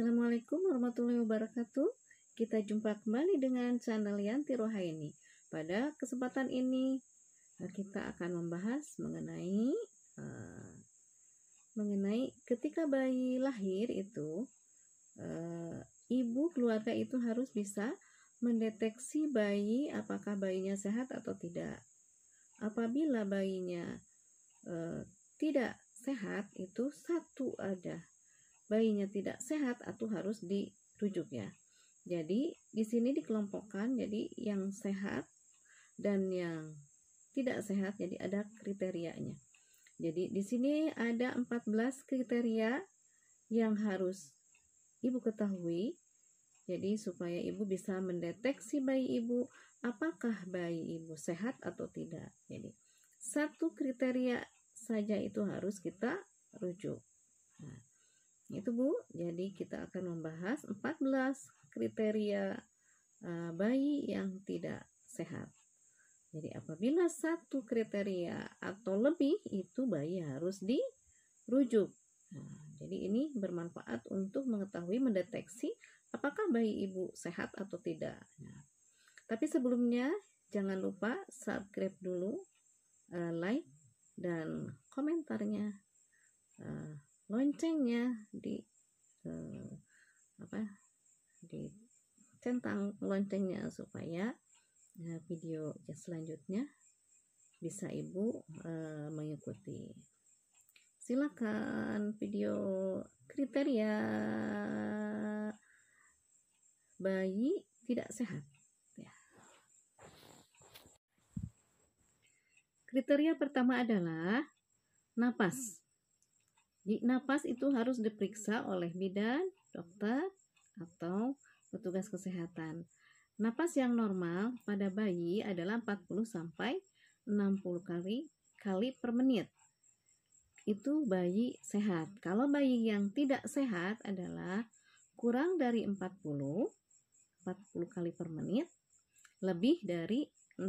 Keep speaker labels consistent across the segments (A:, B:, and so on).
A: Assalamualaikum warahmatullahi wabarakatuh. Kita jumpa kembali dengan channel Yanti Rohaini. Pada kesempatan ini eh, kita akan membahas mengenai uh, mengenai ketika bayi lahir itu uh, ibu keluarga itu harus bisa mendeteksi bayi apakah bayinya sehat atau tidak. Apabila bayinya uh, tidak sehat itu satu ada bayinya tidak sehat atau harus dirujuk ya. Jadi di sini dikelompokkan jadi yang sehat dan yang tidak sehat jadi ada kriterianya. Jadi di sini ada 14 kriteria yang harus ibu ketahui jadi supaya ibu bisa mendeteksi bayi ibu apakah bayi ibu sehat atau tidak. Jadi satu kriteria saja itu harus kita rujuk. Nah, itu Bu, jadi kita akan membahas 14 kriteria eh, bayi yang tidak sehat. Jadi apabila satu kriteria atau lebih itu bayi harus dirujuk. Nah, jadi ini bermanfaat untuk mengetahui mendeteksi apakah bayi ibu sehat atau tidak. Nah, tapi sebelumnya jangan lupa subscribe dulu, eh, like dan komentarnya. Eh, loncengnya di uh, apa di centang loncengnya supaya uh, video selanjutnya bisa ibu uh, mengikuti silakan video kriteria bayi tidak sehat ya. kriteria pertama adalah napas di napas itu harus diperiksa oleh bidan, dokter, atau petugas kesehatan. Napas yang normal pada bayi adalah 40 sampai 60 kali kali per menit. Itu bayi sehat. Kalau bayi yang tidak sehat adalah kurang dari 40 40 kali per menit, lebih dari 60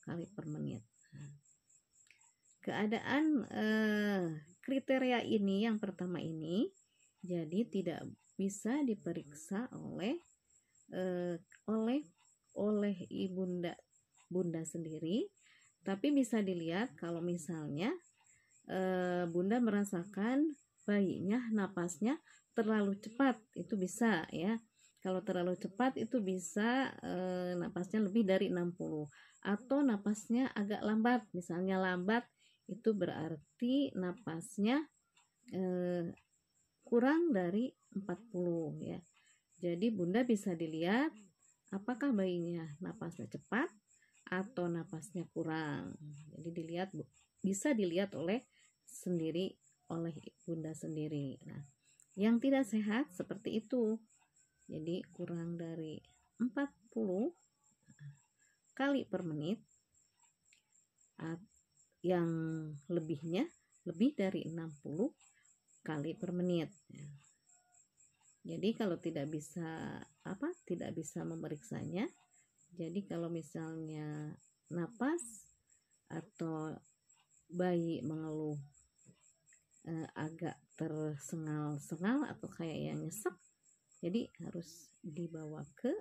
A: kali per menit. Keadaan eh, kriteria ini yang pertama ini jadi tidak bisa diperiksa oleh eh, oleh oleh ibunda bunda sendiri tapi bisa dilihat kalau misalnya eh, bunda merasakan bayinya napasnya terlalu cepat itu bisa ya kalau terlalu cepat itu bisa e, napasnya lebih dari 60 atau napasnya agak lambat misalnya lambat itu berarti napasnya eh, kurang dari 40 ya. Jadi bunda bisa dilihat apakah bayinya napasnya cepat atau napasnya kurang. Jadi dilihat bisa dilihat oleh sendiri oleh bunda sendiri. Nah, yang tidak sehat seperti itu. Jadi kurang dari 40 kali per menit yang lebihnya lebih dari 60 kali per menit. Jadi kalau tidak bisa apa tidak bisa memeriksanya, jadi kalau misalnya napas atau bayi mengeluh eh, agak tersengal-sengal atau kayak yang nyesek, jadi harus dibawa ke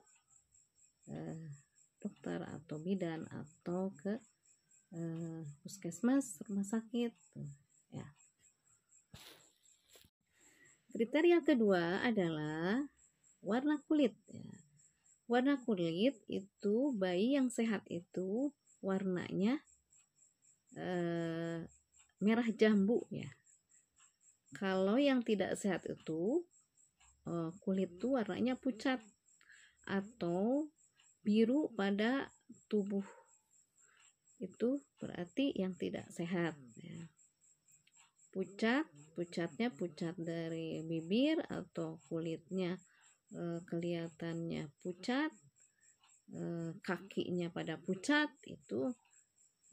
A: eh, dokter atau bidan atau ke eh, puskesmas rumah sakit ya kriteria kedua adalah warna kulit ya. warna kulit itu bayi yang sehat itu warnanya eh, merah jambu ya kalau yang tidak sehat itu eh, kulit tuh warnanya pucat atau biru pada tubuh itu berarti yang tidak sehat hmm. ya. pucat pucatnya pucat dari bibir atau kulitnya e, kelihatannya pucat e, kakinya pada pucat itu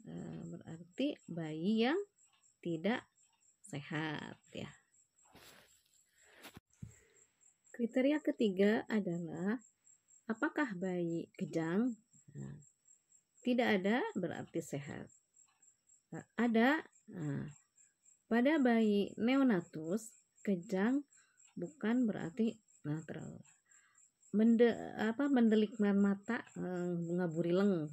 A: e, berarti bayi yang tidak sehat ya kriteria ketiga adalah apakah bayi kejang nah, tidak ada berarti sehat. Nah, ada. Nah, pada bayi neonatus, kejang bukan berarti nah terlalu Mende, apa mendelikkan mata eh, ngaburileng.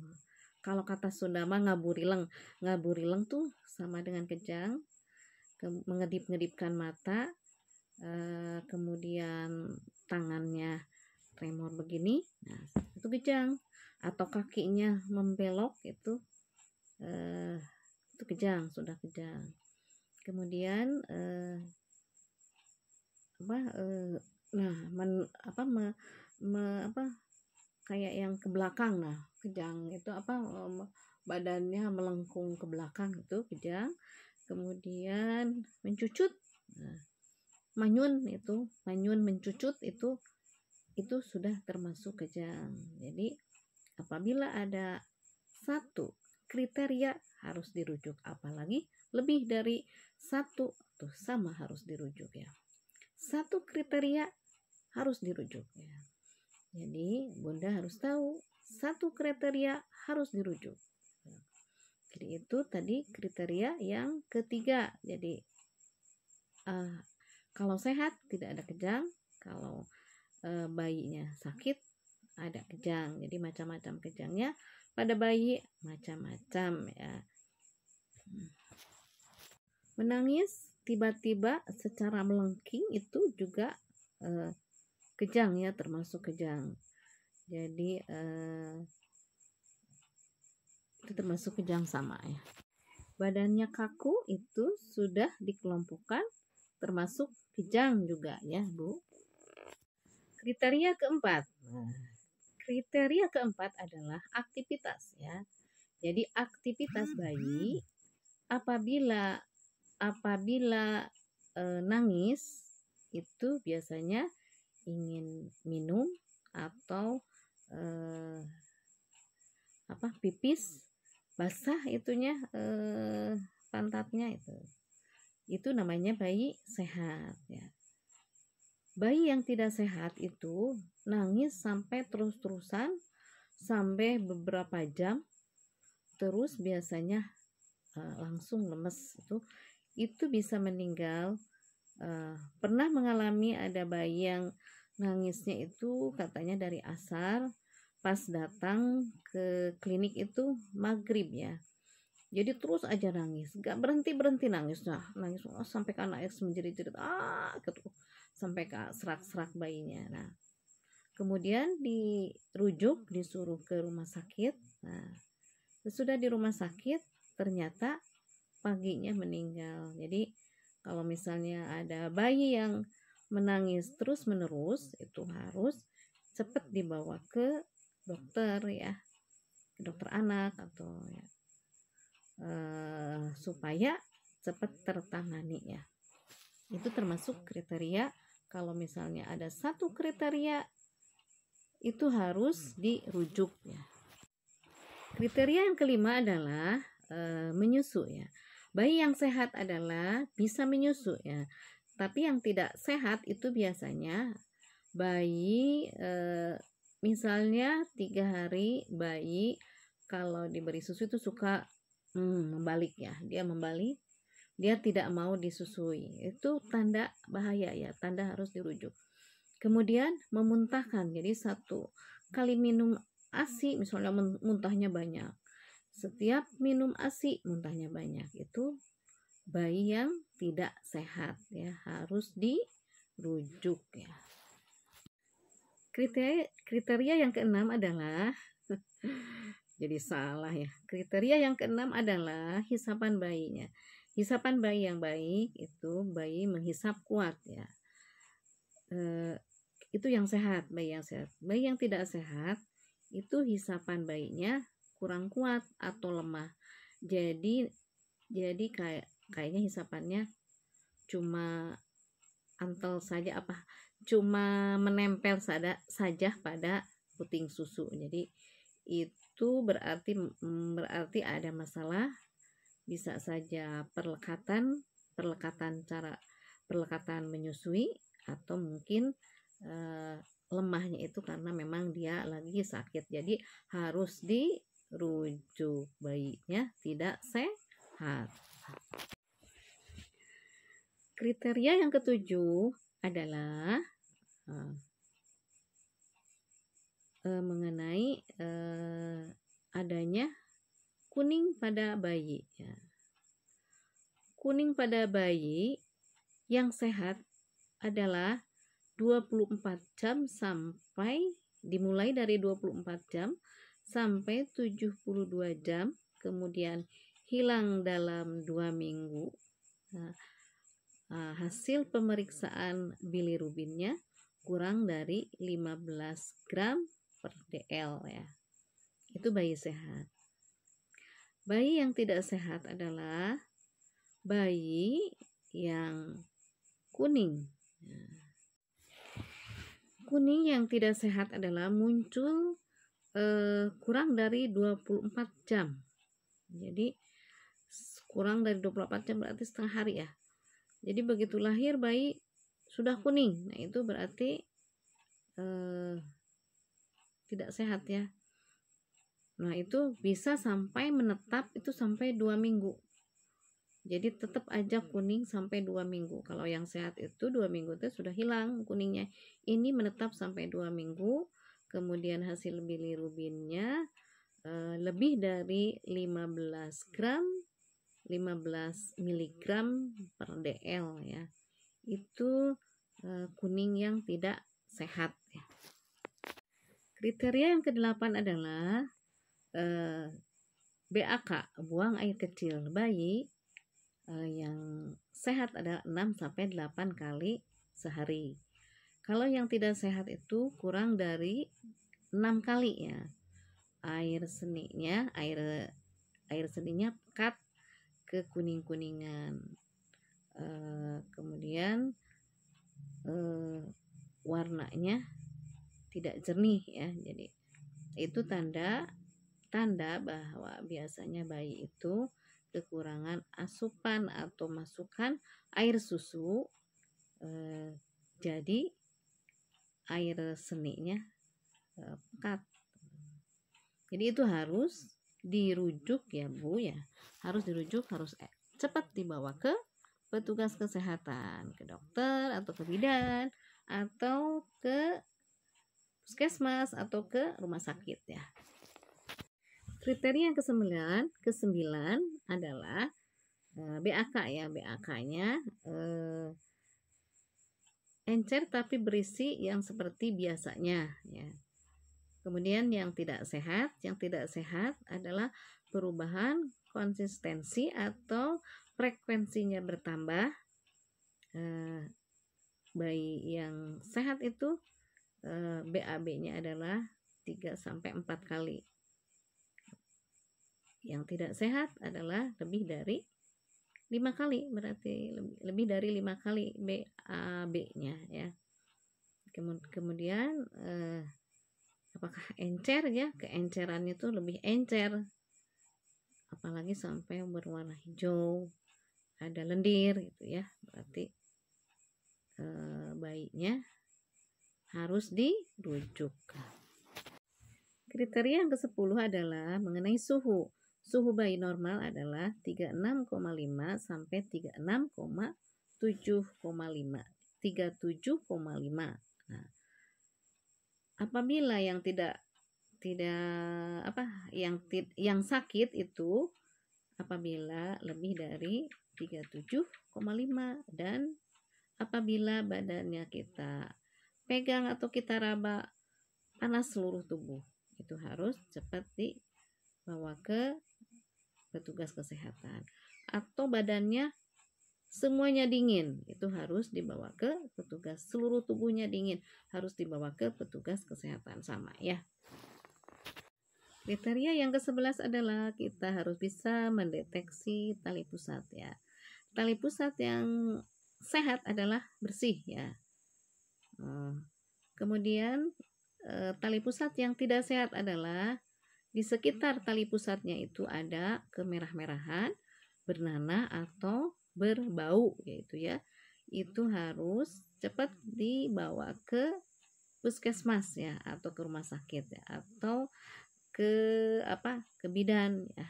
A: Kalau kata Sunda mah ngaburileng. Ngaburileng tuh sama dengan kejang. Ke, mengedip-ngedipkan mata, e, kemudian tangannya tremor begini nah itu kejang atau kakinya membelok itu eh, itu kejang sudah kejang kemudian uh, apa uh, nah men, apa me, me, apa kayak yang ke belakang nah kejang itu apa badannya melengkung ke belakang itu kejang kemudian mencucut nah, manyun itu manyun mencucut itu itu sudah termasuk kejang. Jadi apabila ada satu kriteria harus dirujuk apalagi lebih dari satu tuh sama harus dirujuk ya satu kriteria harus dirujuk ya jadi bunda harus tahu satu kriteria harus dirujuk jadi itu tadi kriteria yang ketiga jadi uh, kalau sehat tidak ada kejang kalau e, bayinya sakit ada kejang jadi macam-macam kejangnya pada bayi macam-macam ya menangis tiba-tiba secara melengking itu juga e, kejang ya termasuk kejang jadi e, itu termasuk kejang sama ya badannya kaku itu sudah dikelompokkan termasuk kejang juga ya Bu Kriteria keempat. Hmm. Kriteria keempat adalah aktivitas ya. Jadi aktivitas hmm. bayi apabila apabila e, nangis itu biasanya ingin minum atau e, apa pipis basah itunya e, pantatnya itu. Itu namanya bayi sehat ya bayi yang tidak sehat itu nangis sampai terus-terusan sampai beberapa jam terus biasanya uh, langsung lemes itu itu bisa meninggal uh, pernah mengalami ada bayi yang nangisnya itu katanya dari asar pas datang ke klinik itu maghrib ya jadi terus aja nangis gak berhenti berhenti nangisnya nangis oh, sampai anak air menjerit-jerit ah gitu sampai ke serak-serak bayinya. Nah, kemudian dirujuk disuruh ke rumah sakit. Nah, sesudah di rumah sakit ternyata paginya meninggal. Jadi kalau misalnya ada bayi yang menangis terus-menerus itu harus cepat dibawa ke dokter ya, ke dokter anak atau ya, uh, supaya cepat tertangani ya itu termasuk kriteria kalau misalnya ada satu kriteria itu harus hmm. dirujuk ya kriteria yang kelima adalah e, menyusu ya bayi yang sehat adalah bisa menyusu ya tapi yang tidak sehat itu biasanya bayi e, misalnya tiga hari bayi kalau diberi susu itu suka hmm, membalik ya dia membalik dia tidak mau disusui. Itu tanda bahaya ya, tanda harus dirujuk. Kemudian memuntahkan. Jadi satu kali minum ASI misalnya muntahnya banyak. Setiap minum ASI muntahnya banyak. Itu bayi yang tidak sehat ya, harus dirujuk ya. Kriteria kriteria yang keenam adalah jadi salah ya. Kriteria yang keenam adalah hisapan bayinya. Hisapan bayi yang baik itu bayi menghisap kuat ya. E, itu yang sehat, bayi yang sehat. Bayi yang tidak sehat itu hisapan bayinya kurang kuat atau lemah. Jadi jadi kayak kayaknya hisapannya cuma antel saja apa cuma menempel sada, saja pada puting susu. Jadi itu berarti mm, berarti ada masalah bisa saja perlekatan, perlekatan cara perlekatan menyusui atau mungkin eh, lemahnya itu karena memang dia lagi sakit. Jadi harus dirujuk bayinya tidak sehat. Kriteria yang ketujuh adalah eh, eh, mengenai adanya kuning pada bayi. Ya. Kuning pada bayi yang sehat adalah 24 jam sampai dimulai dari 24 jam sampai 72 jam, kemudian hilang dalam dua minggu. Nah, e, hasil pemeriksaan bilirubinnya kurang dari 15 gram per dl ya. Itu bayi sehat. Bayi yang tidak sehat adalah bayi yang kuning. Kuning yang tidak sehat adalah muncul eh, kurang dari 24 jam. Jadi kurang dari 24 jam berarti setengah hari ya. Jadi begitu lahir bayi sudah kuning. Nah, itu berarti eh, tidak sehat ya. Nah, itu bisa sampai menetap itu sampai dua minggu. Jadi tetap aja kuning sampai dua minggu. Kalau yang sehat itu dua minggu itu sudah hilang kuningnya. Ini menetap sampai dua minggu. Kemudian hasil bilirubinnya e, lebih dari 15 gram, 15 miligram per dl ya. Itu e, kuning yang tidak sehat ya. Kriteria yang kedelapan adalah Eh, BAK buang air kecil bayi uh, yang sehat ada 6 sampai 8 kali sehari. Kalau yang tidak sehat itu kurang dari 6 kali ya. Air seninya, air air seninya pekat ke kuning-kuningan. E, kemudian e, warnanya tidak jernih ya. Jadi itu tanda tanda bahwa biasanya bayi itu kekurangan asupan atau masukan air susu. e, jadi air seninya e, pekat. Jadi itu harus dirujuk ya Bu ya. Harus dirujuk, harus eh, cepat dibawa ke petugas kesehatan, ke dokter atau ke bidan atau ke puskesmas atau ke rumah sakit ya. Kriteria yang kesembilan, kesembilan adalah uh, eh, BAK ya, BAK-nya uh, eh, encer tapi berisi yang seperti biasanya ya. Kemudian yang tidak sehat, yang tidak sehat adalah perubahan konsistensi atau frekuensinya bertambah. Uh, bayi yang sehat itu BAB-nya adalah 3 sampai 4 kali yang tidak sehat adalah lebih dari lima kali berarti lebih dari lima kali BAB-nya ya. Kemudian eh, apakah encer ya? Keencerannya itu lebih encer. Apalagi sampai berwarna hijau, ada lendir gitu ya. Berarti eh, baiknya harus dirujuk. Kriteria yang ke-10 adalah mengenai suhu. Suhu bayi normal adalah 36,5 sampai 36,7,5. 37,5. Nah, apabila yang tidak tidak apa yang yang sakit itu apabila lebih dari 37,5 dan apabila badannya kita pegang atau kita raba panas seluruh tubuh itu harus cepat dibawa ke petugas kesehatan atau badannya semuanya dingin itu harus dibawa ke petugas seluruh tubuhnya dingin harus dibawa ke petugas kesehatan sama ya kriteria yang ke-11 adalah kita harus bisa mendeteksi tali pusat ya tali pusat yang sehat adalah bersih ya eh, kemudian eh, tali pusat yang tidak sehat adalah di sekitar tali pusatnya itu ada kemerah-merahan, bernanah atau berbau yaitu ya. Itu harus cepat dibawa ke puskesmas ya atau ke rumah sakit ya atau ke apa ke bidan ya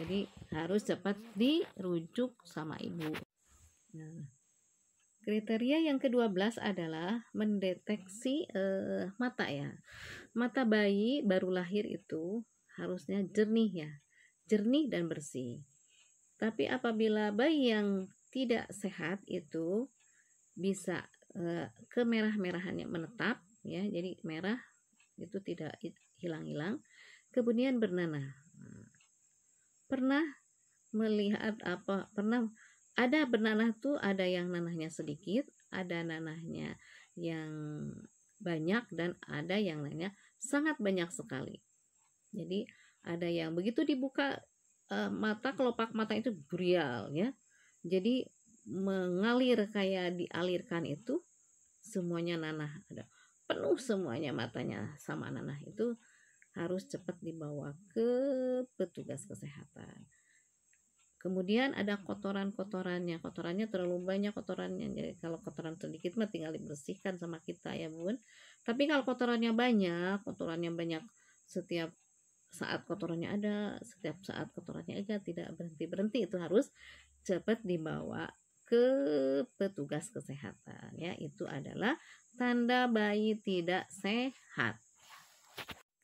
A: jadi harus cepat dirujuk sama ibu nah. Kriteria yang ke-12 adalah mendeteksi uh, mata ya. Mata bayi baru lahir itu harusnya jernih ya. Jernih dan bersih. Tapi apabila bayi yang tidak sehat itu bisa uh, eh, kemerah-merahannya menetap ya. Jadi merah itu tidak hilang-hilang. Kemudian bernanah. Nah, pernah melihat apa? Pernah ada bernanah tuh ada yang nanahnya sedikit, ada nanahnya yang banyak dan ada yang nanahnya sangat banyak sekali. Jadi ada yang begitu dibuka e, mata kelopak mata itu brial ya. Jadi mengalir kayak dialirkan itu semuanya nanah ada penuh semuanya matanya sama nanah itu harus cepat dibawa ke petugas kesehatan. Kemudian ada hmm. kotoran-kotorannya, kotorannya terlalu banyak kotorannya. Jadi kalau kotoran sedikit mah tinggal dibersihkan sama kita ya bun. Tapi kalau kotorannya banyak, kotorannya banyak setiap saat kotorannya ada, setiap saat kotorannya ada tidak berhenti berhenti itu harus cepat dibawa ke petugas kesehatan ya itu adalah tanda bayi tidak sehat.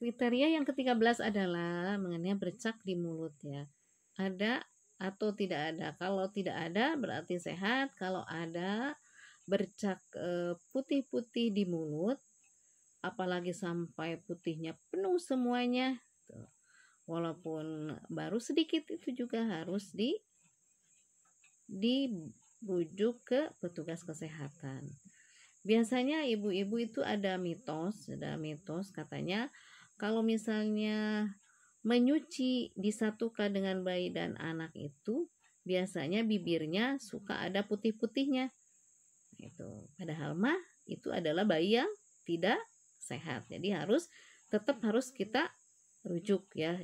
A: Kriteria yang ke-13 adalah mengenai bercak di mulut ya. Ada atau tidak ada. Kalau tidak ada berarti sehat, kalau ada bercak eh, putih-putih di mulut, apalagi sampai putihnya penuh semuanya. Walaupun baru sedikit itu juga harus di dibujuk ke petugas kesehatan. Biasanya ibu-ibu itu ada mitos, ada mitos katanya kalau misalnya menyuci disatukan dengan bayi dan anak itu biasanya bibirnya suka ada putih-putihnya. Itu. Padahal mah itu adalah bayi yang tidak sehat. Jadi harus tetap harus kita rujuk ya.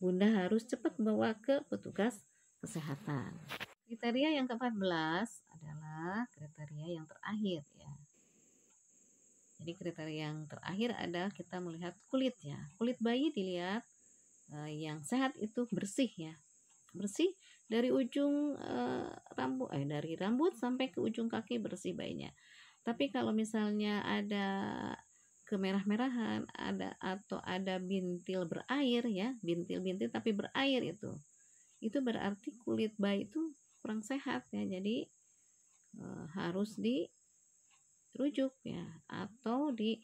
A: Bunda harus cepat bawa ke petugas kesehatan. Kriteria yang ke-14 adalah kriteria yang terakhir ya. Jadi kriteria yang terakhir adalah kita melihat kulit ya. Kulit bayi dilihat Eh, yang sehat itu bersih ya bersih dari ujung eh, rambut eh dari rambut sampai ke ujung kaki bersih bayinya tapi kalau misalnya ada kemerah-merahan ada atau ada bintil berair ya bintil-bintil tapi berair itu itu berarti kulit bayi itu kurang sehat ya jadi e, harus dirujuk ya atau di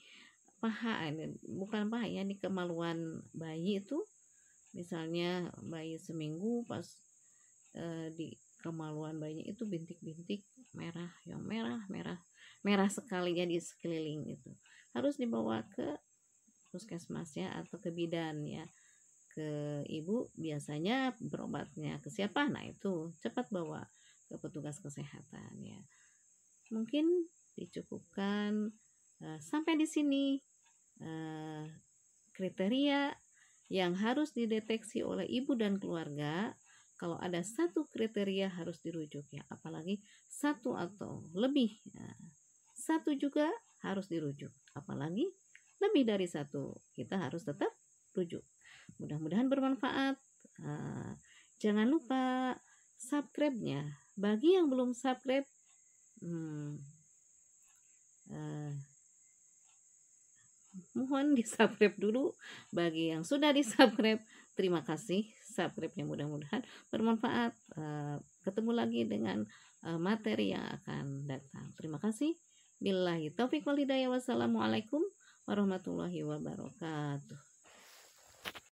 A: paha bukan paha ya di kemaluan bayi itu misalnya bayi seminggu pas e, di kemaluan bayinya itu bintik-bintik merah yang merah merah merah sekali ya di sekeliling itu harus dibawa ke puskesmas ya atau ke bidan ya ke ibu biasanya berobatnya ke siapa nah itu cepat bawa ke petugas kesehatan ya mungkin dicukupkan uh, sampai di sini uh, kriteria yang harus dideteksi oleh ibu dan keluarga kalau ada satu kriteria harus dirujuk ya apalagi satu atau lebih ya. satu juga harus dirujuk apalagi lebih dari satu kita harus tetap rujuk mudah-mudahan bermanfaat uh, jangan lupa subscribe-nya bagi yang belum subscribe hmm, uh, mohon di subscribe dulu bagi yang sudah di subscribe terima kasih subscribe yang mudah-mudahan bermanfaat eh, ketemu lagi dengan eh, materi yang akan datang terima kasih billahi taufiq walhidayah wassalamualaikum warahmatullahi wabarakatuh